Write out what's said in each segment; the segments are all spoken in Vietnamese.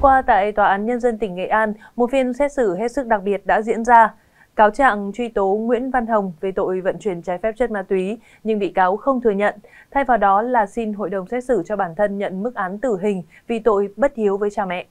qua tại Tòa án Nhân dân tỉnh Nghệ An, một phiên xét xử hết sức đặc biệt đã diễn ra. Cáo trạng truy tố Nguyễn Văn Hồng về tội vận chuyển trái phép chất ma túy, nhưng bị cáo không thừa nhận. Thay vào đó là xin hội đồng xét xử cho bản thân nhận mức án tử hình vì tội bất hiếu với cha mẹ.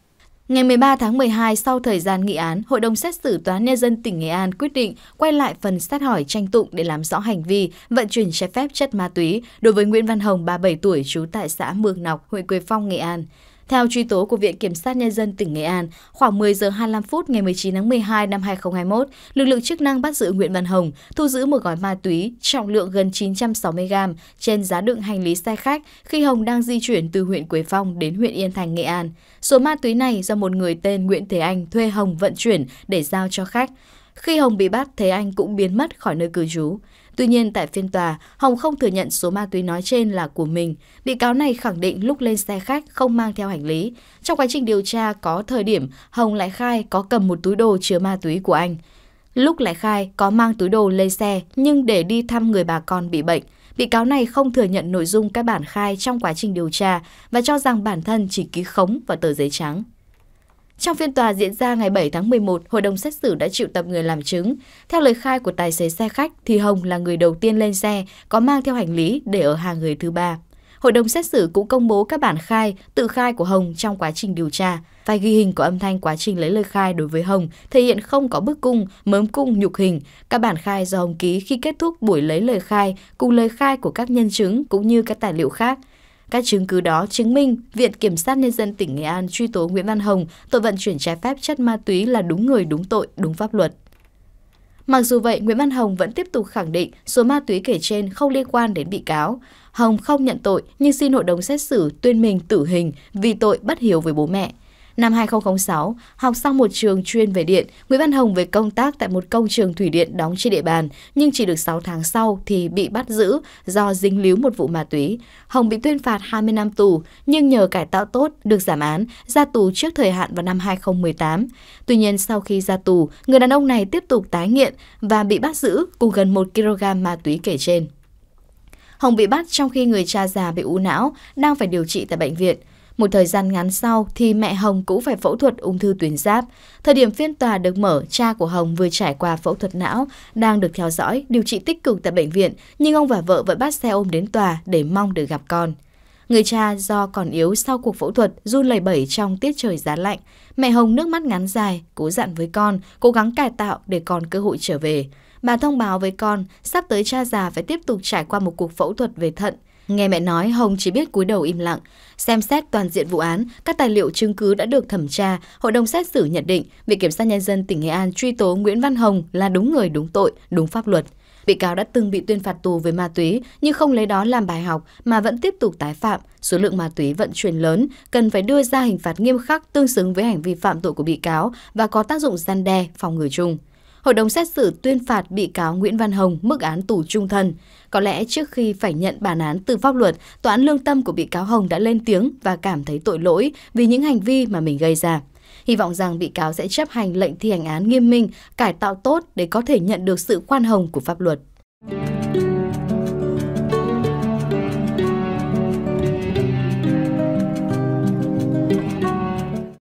Ngày 13 tháng 12, sau thời gian nghị án, Hội đồng xét xử Tòa án Nhân dân tỉnh Nghệ An quyết định quay lại phần xét hỏi tranh tụng để làm rõ hành vi vận chuyển trái phép chất ma túy đối với Nguyễn Văn Hồng, 37 tuổi, trú tại xã Mường Nọc, huyện Quế Phong, Nghệ An. Theo truy tố của Viện Kiểm sát Nhân dân tỉnh Nghệ An, khoảng 10 giờ 25 phút ngày 19 tháng 12 năm 2021, lực lượng chức năng bắt giữ Nguyễn Văn Hồng, thu giữ một gói ma túy trọng lượng gần 960 g trên giá đựng hành lý xe khách khi Hồng đang di chuyển từ huyện Quế Phong đến huyện Yên Thành, Nghệ An. Số ma túy này do một người tên Nguyễn Thế Anh thuê Hồng vận chuyển để giao cho khách. Khi Hồng bị bắt, Thế Anh cũng biến mất khỏi nơi cư trú. Tuy nhiên tại phiên tòa, Hồng không thừa nhận số ma túy nói trên là của mình. Bị cáo này khẳng định lúc lên xe khách không mang theo hành lý. Trong quá trình điều tra có thời điểm Hồng lại khai có cầm một túi đồ chứa ma túy của anh. Lúc lại khai có mang túi đồ lên xe nhưng để đi thăm người bà con bị bệnh. Bị cáo này không thừa nhận nội dung các bản khai trong quá trình điều tra và cho rằng bản thân chỉ ký khống vào tờ giấy trắng. Trong phiên tòa diễn ra ngày 7 tháng 11, hội đồng xét xử đã triệu tập người làm chứng. Theo lời khai của tài xế xe khách, thì Hồng là người đầu tiên lên xe, có mang theo hành lý để ở hàng người thứ ba. Hội đồng xét xử cũng công bố các bản khai, tự khai của Hồng trong quá trình điều tra. Phải ghi hình của âm thanh quá trình lấy lời khai đối với Hồng, thể hiện không có bức cung, mớm cung, nhục hình. Các bản khai do Hồng ký khi kết thúc buổi lấy lời khai cùng lời khai của các nhân chứng cũng như các tài liệu khác. Các chứng cứ đó chứng minh Viện Kiểm sát Nhân dân tỉnh Nghệ An truy tố Nguyễn Văn Hồng tội vận chuyển trái phép chất ma túy là đúng người đúng tội, đúng pháp luật. Mặc dù vậy, Nguyễn Văn Hồng vẫn tiếp tục khẳng định số ma túy kể trên không liên quan đến bị cáo. Hồng không nhận tội nhưng xin hội đồng xét xử tuyên mình tử hình vì tội bất hiếu với bố mẹ. Năm 2006, học xong một trường chuyên về điện, Nguyễn Văn Hồng về công tác tại một công trường thủy điện đóng trên địa bàn, nhưng chỉ được 6 tháng sau thì bị bắt giữ do dính líu một vụ ma túy. Hồng bị tuyên phạt 20 năm tù, nhưng nhờ cải tạo tốt được giảm án, ra tù trước thời hạn vào năm 2018. Tuy nhiên sau khi ra tù, người đàn ông này tiếp tục tái nghiện và bị bắt giữ cùng gần 1 kg ma túy kể trên. Hồng bị bắt trong khi người cha già bị u não, đang phải điều trị tại bệnh viện. Một thời gian ngắn sau thì mẹ Hồng cũng phải phẫu thuật ung thư tuyến giáp. Thời điểm phiên tòa được mở, cha của Hồng vừa trải qua phẫu thuật não, đang được theo dõi, điều trị tích cực tại bệnh viện, nhưng ông và vợ vẫn bắt xe ôm đến tòa để mong được gặp con. Người cha do còn yếu sau cuộc phẫu thuật run lẩy bẩy trong tiết trời giá lạnh. Mẹ Hồng nước mắt ngắn dài, cố dặn với con, cố gắng cải tạo để còn cơ hội trở về. Bà thông báo với con, sắp tới cha già phải tiếp tục trải qua một cuộc phẫu thuật về thận. Nghe mẹ nói, Hồng chỉ biết cúi đầu im lặng. Xem xét toàn diện vụ án, các tài liệu chứng cứ đã được thẩm tra, hội đồng xét xử nhận định Viện Kiểm sát Nhân dân tỉnh Nghệ An truy tố Nguyễn Văn Hồng là đúng người đúng tội, đúng pháp luật. Bị cáo đã từng bị tuyên phạt tù về ma túy nhưng không lấy đó làm bài học mà vẫn tiếp tục tái phạm. Số lượng ma túy vận chuyển lớn cần phải đưa ra hình phạt nghiêm khắc tương xứng với hành vi phạm tội của bị cáo và có tác dụng gian đe, phòng ngừa chung. Hội đồng xét xử tuyên phạt bị cáo Nguyễn Văn Hồng mức án tù trung thân. Có lẽ trước khi phải nhận bản án từ pháp luật, tòa án lương tâm của bị cáo Hồng đã lên tiếng và cảm thấy tội lỗi vì những hành vi mà mình gây ra. Hy vọng rằng bị cáo sẽ chấp hành lệnh thi hành án nghiêm minh, cải tạo tốt để có thể nhận được sự khoan hồng của pháp luật.